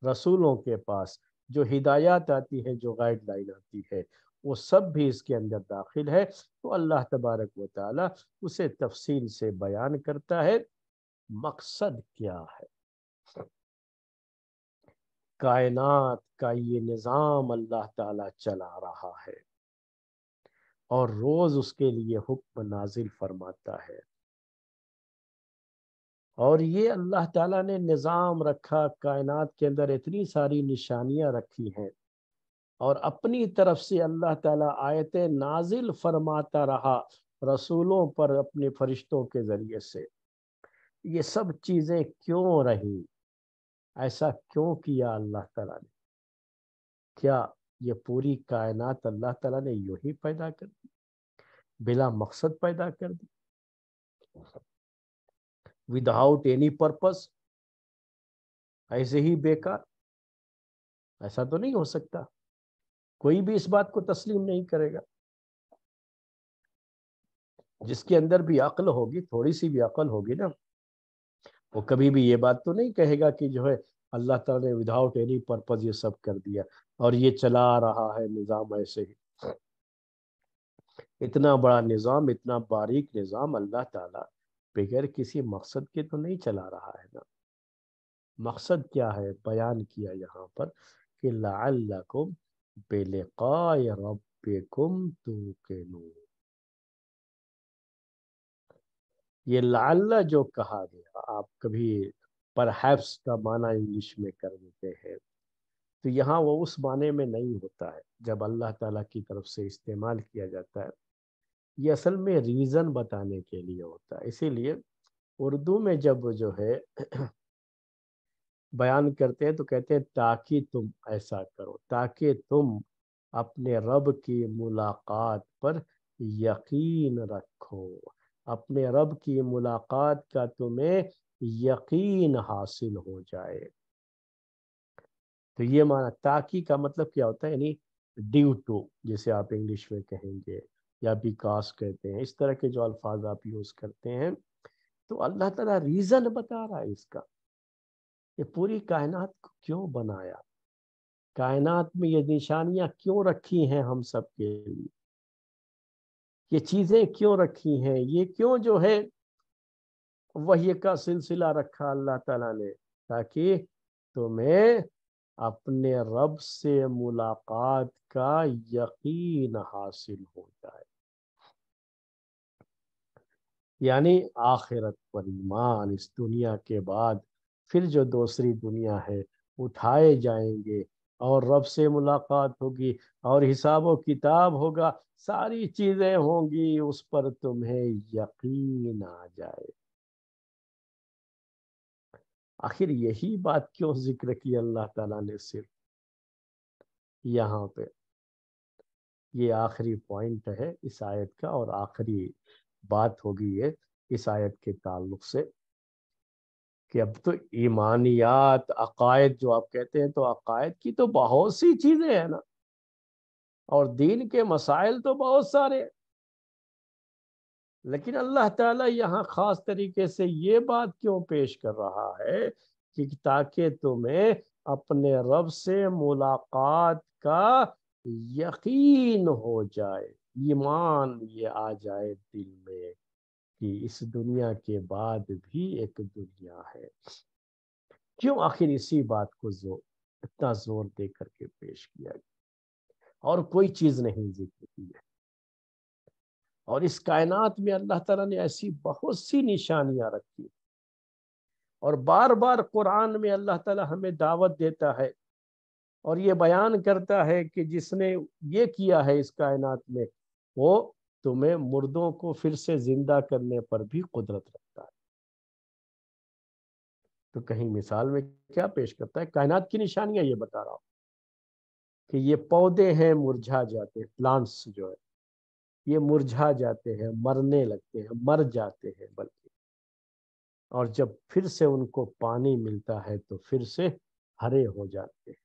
रसूलों के पास जो हिदायत आती है जो गाइडलाइन आती है वो सब भी इसके अंदर दाखिल है तो अल्लाह तबारक व ताली उसे तफसील से बयान करता है मकसद क्या है कायनात का ये निज़ाम अल्लाह ताला चला रहा है और रोज़ उसके लिए हुक्म नाजिल फरमाता है और ये अल्लाह ताला ने निज़ाम रखा कायनात के अंदर इतनी सारी निशानियां रखी हैं और अपनी तरफ से अल्लाह ताला आयतें नाजिल फरमाता रहा रसूलों पर अपने फरिश्तों के ज़रिए से ये सब चीज़ें क्यों रही ऐसा क्यों किया अल्लाह ताला ने क्या ये पूरी कायनात अल्लाह ताला ने यू ही पैदा कर दी बिला मकसद पैदा कर दी विदाउट एनी पर्पस ऐसे ही बेकार ऐसा तो नहीं हो सकता कोई भी इस बात को तस्लीम नहीं करेगा जिसके अंदर भी अकल होगी थोड़ी सी भी अकल होगी ना वो कभी भी ये बात तो नहीं कहेगा कि जो है अल्लाह ताला ने विदाउट एनी पर्पज ये सब कर दिया और ये चला रहा है निज़ाम ऐसे ही इतना बड़ा निज़ाम इतना बारीक निज़ाम अल्लाह ताला बगैर किसी मकसद के तो नहीं चला रहा है ना मकसद क्या है बयान किया यहाँ पर कि लाकुम बेलकाय रबकुम तू ये लाला जो कहा गया आप कभी परहैप्स का माना इंग्लिश में कर देते हैं तो यहाँ वो उस माने में नहीं होता है जब अल्लाह ताला की तरफ से इस्तेमाल किया जाता है ये असल में रीज़न बताने के लिए होता है इसीलिए उर्दू में जब जो है बयान करते हैं तो कहते हैं ताकि तुम ऐसा करो ताकि तुम अपने रब की मुलाकात पर यकीन रखो अपने रब की मुलाकात का तुम्हें यकीन हासिल हो जाए तो ये माना ताकि का मतलब क्या होता है यानी ड्यू टू जिसे आप इंग्लिश में कहेंगे या विकास कहते हैं इस तरह के जो अल्फाज आप यूज करते हैं तो अल्लाह ताला रीजन बता रहा है इसका ये पूरी कायनात को क्यों बनाया कायनात में ये निशानियां क्यों रखी हैं हम सब के लिए ये चीजें क्यों रखी हैं ये क्यों जो है वही का सिलसिला रखा अल्लाह ताला ने ताकि तुम्हें अपने रब से मुलाकात का यकीन हासिल हो जाए यानी आखिरत पर ईमान इस दुनिया के बाद फिर जो दूसरी दुनिया है उठाए जाएंगे और रब से मुलाकात होगी और हिसाब किताब होगा सारी चीज़ें होंगी उस पर तुम्हें यकीन आ जाए आखिर यही बात क्यों जिक्र की अल्लाह ताला ने सिर्फ यहाँ पे ये आखिरी पॉइंट है इस आयत का और आखिरी बात होगी ये इस आयत के ताल्लुक से कि अब तो ईमानियात अकायद जो आप कहते हैं तो अकायद की तो बहुत सी चीज़ें हैं ना और दीन के मसाइल तो बहुत सारे लेकिन अल्लाह ताला यहाँ ख़ास तरीके से ये बात क्यों पेश कर रहा है कि ताकि तुम्हें अपने रब से मुलाकात का यकीन हो जाए ईमान ये आ जाए दिल में कि इस दुनिया के बाद भी एक दुनिया है क्यों आखिर इसी बात को जो इतना जोर दे करके पेश किया गया और कोई चीज नहीं जिक्र की है और इस कायनात में अल्लाह ताला ने ऐसी बहुत सी निशानियां रखी और बार बार कुरान में अल्लाह ताला हमें दावत देता है और ये बयान करता है कि जिसने ये किया है इस कायनात में वो तुम्हें मुर्दों को फिर से जिंदा करने पर भी कुदरत रखता है तो कहीं मिसाल में क्या पेश करता है कायनात की निशानियां ये बता रहा हूं कि ये पौधे हैं मुरझा जाते हैं प्लांट्स जो है ये मुरझा जाते हैं मरने लगते हैं मर जाते हैं बल्कि और जब फिर से उनको पानी मिलता है तो फिर से हरे हो जाते हैं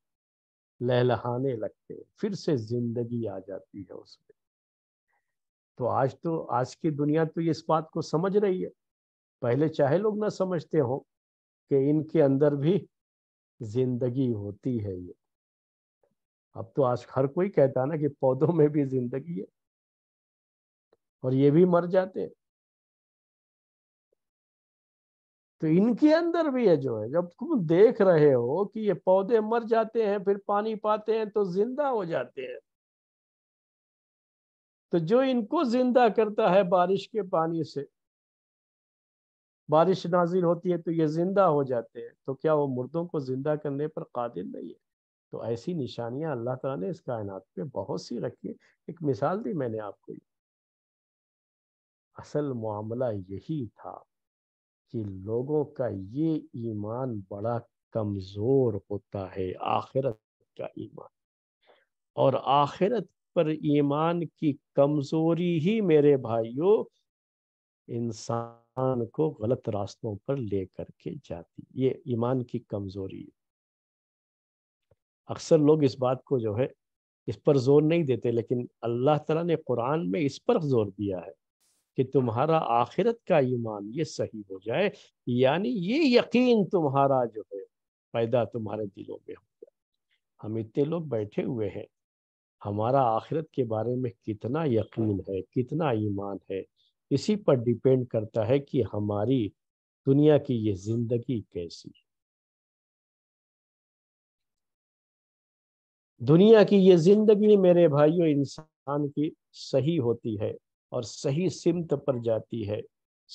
लहलहाने लगते हैं फिर से जिंदगी आ जाती है उसमें तो आज तो आज की दुनिया तो ये इस बात को समझ रही है पहले चाहे लोग ना समझते हो कि इनके अंदर भी जिंदगी होती है ये अब तो आज हर कोई कहता है ना कि पौधों में भी जिंदगी है और ये भी मर जाते हैं तो इनके अंदर भी है जो है जब तुम देख रहे हो कि ये पौधे मर जाते हैं फिर पानी पाते हैं तो जिंदा हो जाते हैं तो जो इनको जिंदा करता है बारिश के पानी से बारिश नाजिल होती है तो ये जिंदा हो जाते हैं तो क्या वो मुर्दों को जिंदा करने पर कादिर नहीं है तो ऐसी निशानियां अल्लाह ताला ने इस कायनात पे बहुत सी रखी है एक मिसाल दी मैंने आपको ये असल मामला यही था कि लोगों का ये ईमान बड़ा कमज़ोर होता है आखिरत का ईमान और आखिरत पर ईमान की कमजोरी ही मेरे भाइयों इंसान को गलत रास्तों पर ले करके जाती ये ईमान की कमजोरी है अक्सर लोग इस बात को जो है इस पर जोर नहीं देते लेकिन अल्लाह तला ने कुरान में इस पर जोर दिया है कि तुम्हारा आखिरत का ईमान ये सही हो जाए यानी ये यकीन तुम्हारा जो है पैदा तुम्हारे दिलों में हो जाए हम इतने लोग बैठे हुए हैं हमारा आखिरत के बारे में कितना हाँ। यकीन है कितना ईमान है इसी पर डिपेंड करता है कि हमारी दुनिया की ये जिंदगी कैसी है दुनिया की ये जिंदगी मेरे भाइयों इंसान की सही होती है और सही सिमत पर जाती है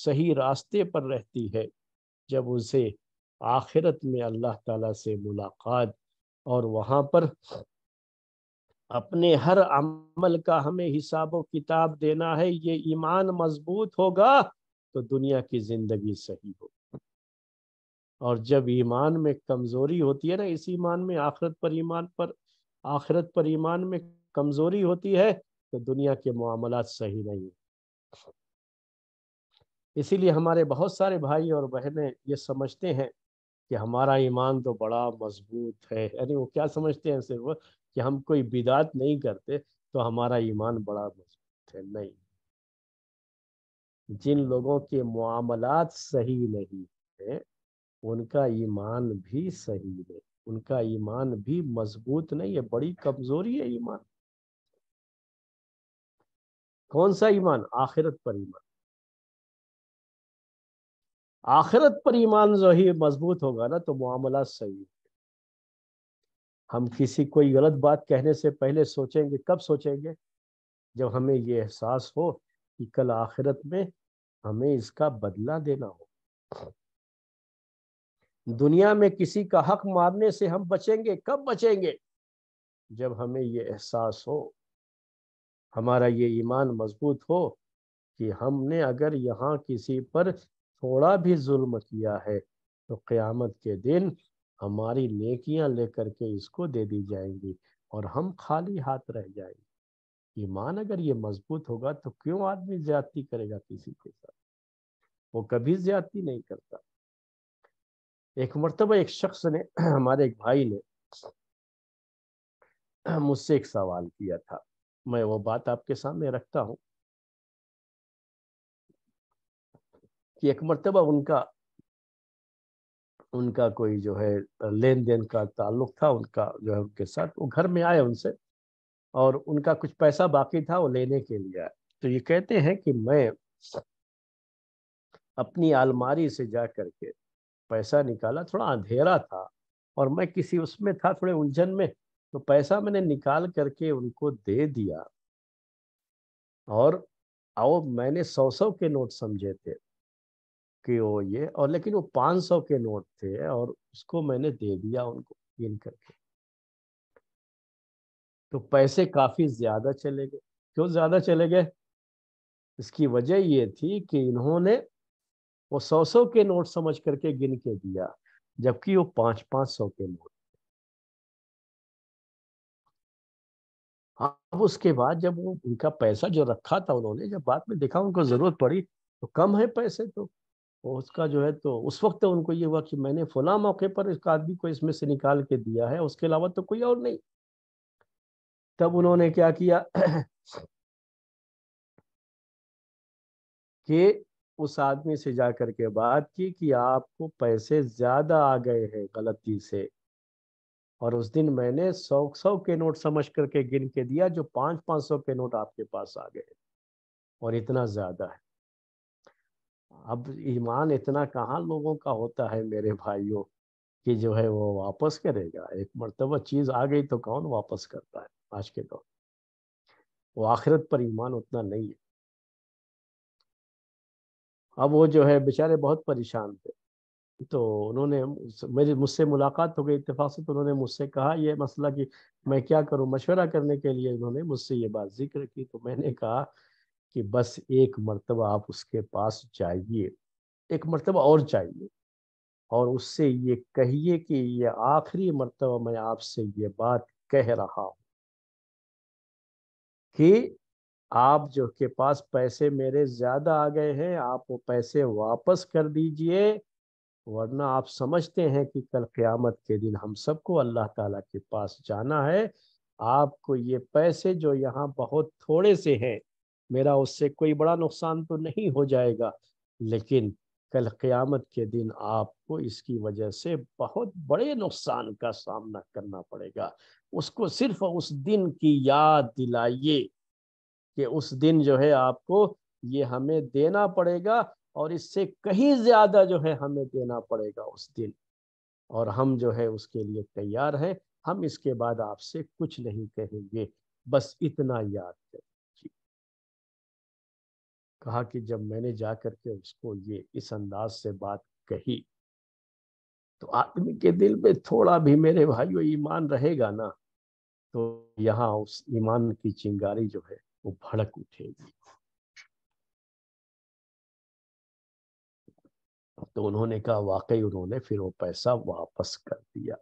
सही रास्ते पर रहती है जब उसे आखिरत में अल्लाह ताला से मुलाकात और वहाँ पर अपने हर अमल का हमें हिसाब किताब देना है ये ईमान मजबूत होगा तो दुनिया की जिंदगी सही होगी और जब ईमान में कमजोरी होती है ना इस ईमान में आखरत पर ईमान पर आखरत पर ईमान में कमजोरी होती है तो दुनिया के मामला सही नहीं इसीलिए हमारे बहुत सारे भाई और बहनें ये समझते हैं कि हमारा ईमान तो बड़ा मजबूत है यानी वो क्या समझते हैं सिर्फ कि हम कोई बिदात नहीं करते तो हमारा ईमान बड़ा मजबूत है नहीं जिन लोगों के मामलात सही नहीं है उनका ईमान भी सही नहीं उनका ईमान भी मजबूत नहीं है बड़ी कमजोरी है ईमान कौन सा ईमान आखिरत पर ईमान आखिरत पर ईमान जो ही मजबूत होगा ना तो मामला सही हम किसी कोई गलत बात कहने से पहले सोचेंगे कब सोचेंगे जब हमें ये एहसास हो कि कल आखिरत में हमें इसका बदला देना हो दुनिया में किसी का हक मारने से हम बचेंगे कब बचेंगे जब हमें ये एहसास हो हमारा ये ईमान मजबूत हो कि हमने अगर यहाँ किसी पर थोड़ा भी जुल्म किया है तो क़यामत के दिन हमारी नेकियां लेकर के इसको दे दी जाएंगी और हम खाली हाथ रह जाएंगे ईमान अगर ये मजबूत होगा तो क्यों आदमी ज्यादती करेगा किसी के साथ वो कभी ज्यादती नहीं करता एक मरतबा एक शख्स ने हमारे एक भाई ने मुझसे एक सवाल किया था मैं वो बात आपके सामने रखता हूं कि एक मरतबा उनका उनका कोई जो है लेन देन का ताल्लुक था उनका जो है उनके साथ वो घर में आए उनसे और उनका कुछ पैसा बाकी था वो लेने के लिए आए तो ये कहते हैं कि मैं अपनी आलमारी से जा करके पैसा निकाला थोड़ा अंधेरा था और मैं किसी उसमें था थोड़े उलझन में तो पैसा मैंने निकाल करके उनको दे दिया और आओ मैंने सौ सौ के नोट समझे थे के वो ये और लेकिन वो पाँच सौ के नोट थे और उसको मैंने दे दिया उनको गिन करके तो पैसे काफ़ी ज़्यादा चले गए क्यों ज़्यादा चले गए इसकी वजह ये थी कि इन्होंने वो सौ सौ के नोट समझ करके गिन के दिया जबकि वो पाँच पाँच सौ के नोट अब उसके बाद जब वो उनका पैसा जो रखा था उन्होंने जब बाद में देखा उनको जरूरत पड़ी तो कम है पैसे तो तो उसका जो है तो उस वक्त उनको ये हुआ कि मैंने फला मौके पर इस आदमी को इसमें से निकाल के दिया है उसके अलावा तो कोई और नहीं तब उन्होंने क्या किया कि उस आदमी से जा करके बात की कि आपको पैसे ज्यादा आ गए हैं गलती से और उस दिन मैंने सौ सौ के नोट समझ करके गिन के दिया जो पाँच पाँच सौ के नोट आपके पास आ गए और इतना ज्यादा है अब ईमान इतना कहाँ लोगों का होता है मेरे भाइयों कि जो है वो वापस करेगा एक मरतबा चीज़ आ गई तो कौन वापस करता है आज के दौर वो आखिरत पर ईमान उतना नहीं है अब वो जो है बेचारे बहुत परेशान थे तो उन्होंने मेरी मुझसे मुलाकात हो गई इतफाक से तो उन्होंने मुझसे कहा ये मसला कि मैं क्या करूं मशवरा करने के लिए उन्होंने मुझसे ये बात जिक्र की तो मैंने कहा कि बस एक मर्तबा आप उसके पास जाइए एक मर्तबा और जाइए और उससे ये कहिए कि ये आखिरी मर्तबा मैं आपसे ये बात कह रहा हूँ कि आप जो के पास पैसे मेरे ज़्यादा आ गए हैं आप वो पैसे वापस कर दीजिए वरना आप समझते हैं कि कल क्यामत के दिन हम सबको अल्लाह ताला के पास जाना है आपको ये पैसे जो यहाँ बहुत थोड़े से हैं मेरा उससे कोई बड़ा नुकसान तो नहीं हो जाएगा लेकिन कल क़यामत के दिन आपको इसकी वजह से बहुत बड़े नुकसान का सामना करना पड़ेगा उसको सिर्फ उस दिन की याद दिलाइए कि उस दिन जो है आपको ये हमें देना पड़ेगा और इससे कहीं ज़्यादा जो है हमें देना पड़ेगा उस दिन और हम जो है उसके लिए तैयार हैं हम इसके बाद आपसे कुछ नहीं कहेंगे बस इतना याद करें कहा कि जब मैंने जा करके उसको ये इस अंदाज से बात कही तो आदमी के दिल में थोड़ा भी मेरे भाइयों ईमान रहेगा ना तो यहाँ उस ईमान की चिंगारी जो है वो भड़क उठेगी तो उन्होंने कहा वाकई उन्होंने फिर वो पैसा वापस कर दिया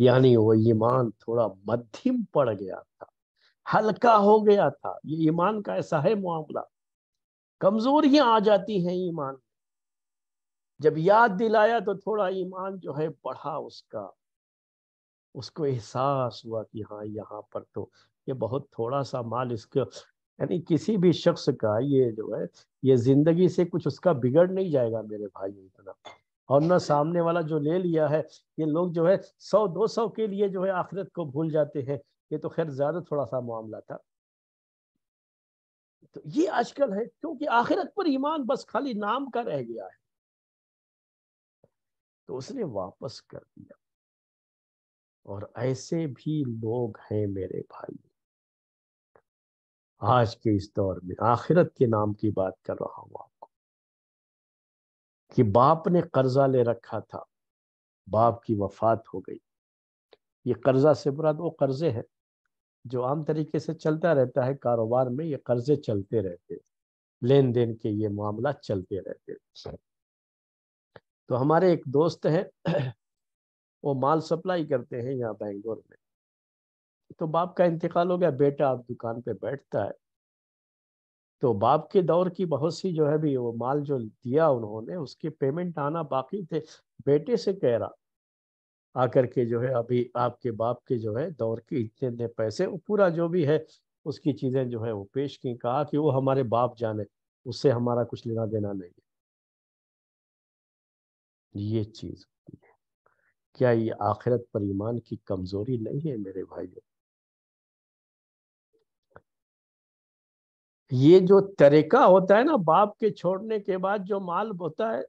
यानी वो ईमान थोड़ा मध्यम पड़ गया था हल्का हो गया था ये ईमान का ऐसा है मामला कमजोरियां आ जाती हैं ईमान जब याद दिलाया तो थोड़ा ईमान जो है बढ़ा उसका उसको एहसास हुआ कि हाँ यहाँ पर तो ये बहुत थोड़ा सा माल इसका यानी किसी भी शख्स का ये जो है ये जिंदगी से कुछ उसका बिगड़ नहीं जाएगा मेरे भाई इतना और ना सामने वाला जो ले लिया है ये लोग जो है सौ दो सौ के लिए जो है आखिरत को भूल जाते हैं ये तो खैर ज्यादा थोड़ा सा मामला था तो ये आजकल है क्योंकि आखिरत पर ईमान बस खाली नाम का रह गया है तो उसने वापस कर दिया और ऐसे भी लोग हैं मेरे भाई आज के इस दौर में आखिरत के नाम की बात कर रहा हूं आपको कि बाप ने कर्जा ले रखा था बाप की वफात हो गई ये कर्जा से बुरा वो कर्जे हैं जो आम तरीके से चलता रहता है कारोबार में ये कर्जे चलते रहते लेन देन के ये मामला चलते रहते तो हमारे एक दोस्त हैं वो माल सप्लाई करते हैं यहाँ बेंगलोर में तो बाप का इंतकाल हो गया बेटा आप दुकान पे बैठता है तो बाप के दौर की बहुत सी जो है भी वो माल जो दिया उन्होंने उसके पेमेंट आना बाकी थे बेटे से कह रहा आकर के जो है अभी आपके बाप के जो है दौर के इतने इतने पैसे वो पूरा जो भी है उसकी चीज़ें जो है वो पेश की कहा कि वो हमारे बाप जाने उससे हमारा कुछ लेना देना नहीं है ये चीज़ होती है क्या ये आखिरत पर ईमान की कमज़ोरी नहीं है मेरे भाइयों ये जो तरीका होता है ना बाप के छोड़ने के बाद जो माल होता है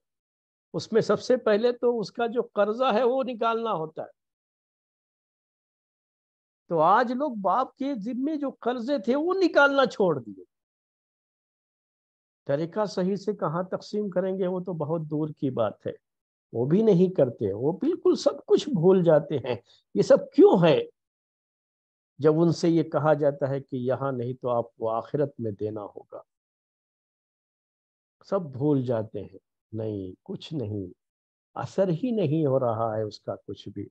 उसमें सबसे पहले तो उसका जो कर्जा है वो निकालना होता है तो आज लोग बाप के जिम्मे जो कर्जे थे वो निकालना छोड़ दिए तरीका सही से कहाँ तकसीम करेंगे वो तो बहुत दूर की बात है वो भी नहीं करते वो बिल्कुल सब कुछ भूल जाते हैं ये सब क्यों है जब उनसे ये कहा जाता है कि यहाँ नहीं तो आपको आखिरत में देना होगा सब भूल जाते हैं नहीं कुछ नहीं असर ही नहीं हो रहा है उसका कुछ भी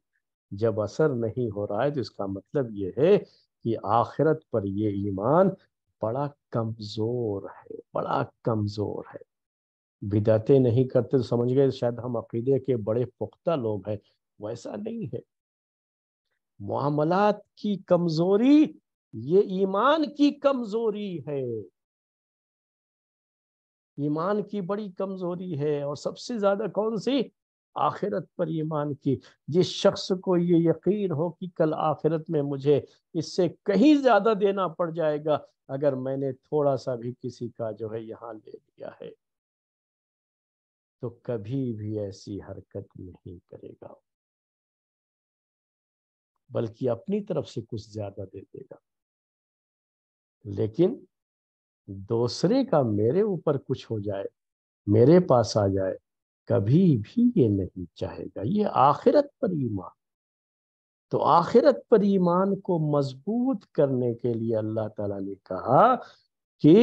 जब असर नहीं हो रहा है तो इसका मतलब ये है कि आखिरत पर ये ईमान बड़ा कमज़ोर है बड़ा कमज़ोर है बिदातें नहीं करते तो समझ गए शायद हम अकीदे के बड़े पुख्ता लोग हैं वैसा नहीं है मामलात की कमज़ोरी ये ईमान की कमज़ोरी है ईमान की बड़ी कमजोरी है और सबसे ज्यादा कौन सी आखिरत पर ईमान की जिस शख्स को ये यकीन हो कि कल आखिरत में मुझे इससे कहीं ज़्यादा देना पड़ जाएगा अगर मैंने थोड़ा सा भी किसी का जो है यहाँ ले लिया है तो कभी भी ऐसी हरकत नहीं करेगा बल्कि अपनी तरफ से कुछ ज़्यादा दे देगा लेकिन दूसरे का मेरे ऊपर कुछ हो जाए मेरे पास आ जाए कभी भी ये नहीं चाहेगा ये आखिरत पर ईमान तो आखिरत पर ईमान को मजबूत करने के लिए अल्लाह ताला ने कहा कि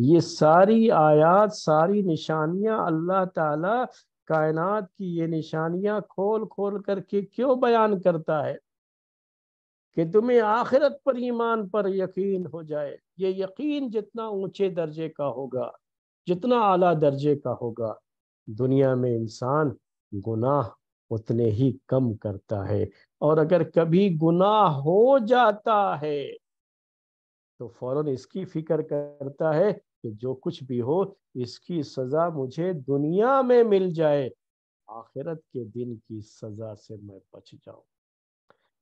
ये सारी आयात सारी निशानियां अल्लाह ताला कायनात की ये निशानियां खोल खोल करके क्यों बयान करता है कि तुम्हें आखिरत पर ईमान पर यकीन हो जाए ये यकीन जितना ऊंचे दर्जे का होगा जितना आला दर्जे का होगा दुनिया में इंसान गुनाह उतने ही कम करता है और अगर कभी गुनाह हो जाता है तो फौरन इसकी फिक्र करता है कि जो कुछ भी हो इसकी सजा मुझे दुनिया में मिल जाए आखिरत के दिन की सजा से मैं बच जाऊं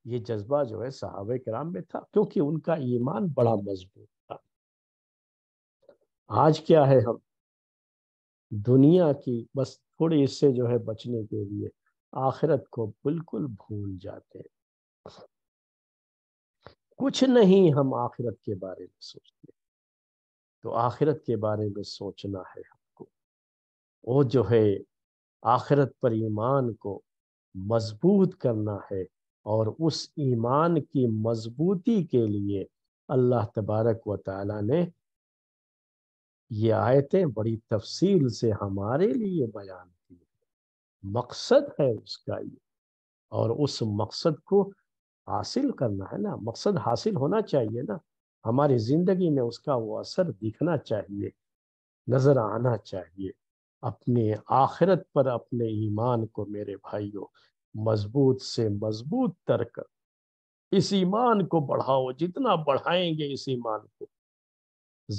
ये जज्बा जो है सहाब कराम में था क्योंकि उनका ईमान बड़ा मजबूत था आज क्या है हम दुनिया की बस थोड़े इससे जो है बचने के लिए आखिरत को बिल्कुल भूल जाते हैं कुछ नहीं हम आखिरत के बारे में सोचते तो आखिरत के बारे में सोचना है हमको वो जो है आखिरत पर ईमान को मजबूत करना है और उस ईमान की मजबूती के लिए अल्लाह तबारक व ताला ने ये आयतें बड़ी तफसील से हमारे लिए बयान की मकसद है उसका ये और उस मकसद को हासिल करना है ना मकसद हासिल होना चाहिए ना हमारी ज़िंदगी में उसका वो असर दिखना चाहिए नज़र आना चाहिए अपने आखिरत पर अपने ईमान को मेरे भाइयों मजबूत से मजबूत तर कर इस ईमान को बढ़ाओ जितना बढ़ाएंगे इस ईमान को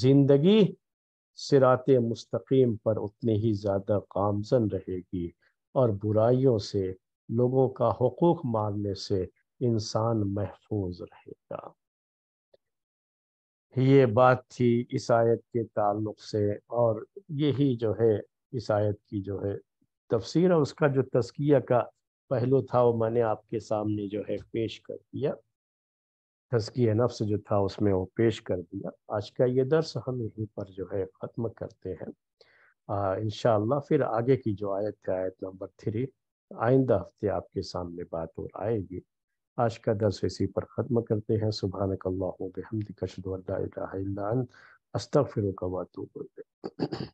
जिंदगी सिरात मुस्तकीम पर उतनी ही ज़्यादा कामजन रहेगी और बुराइयों से लोगों का हकूक मारने से इंसान महफूज रहेगा ये बात थी इस आयत के ताल्लुक से और यही जो है इस आयत की जो है तफसीर और उसका जो तस्किया का पहलू था वो मैंने आपके सामने जो है पेश कर दिया तस्की नफ्स जो था उसमें वो पेश कर दिया आज का ये दर्स हम यहीं पर जो है ख़त्म करते हैं इन फिर आगे की जो आयत है आयत नंबर थ्री आइंदा हफ्ते आपके सामने बात और आएगी आज का दर्स इसी पर ख़त्म करते हैं सुबह कल्ला हमद कशद अस्तफ़िर कवातू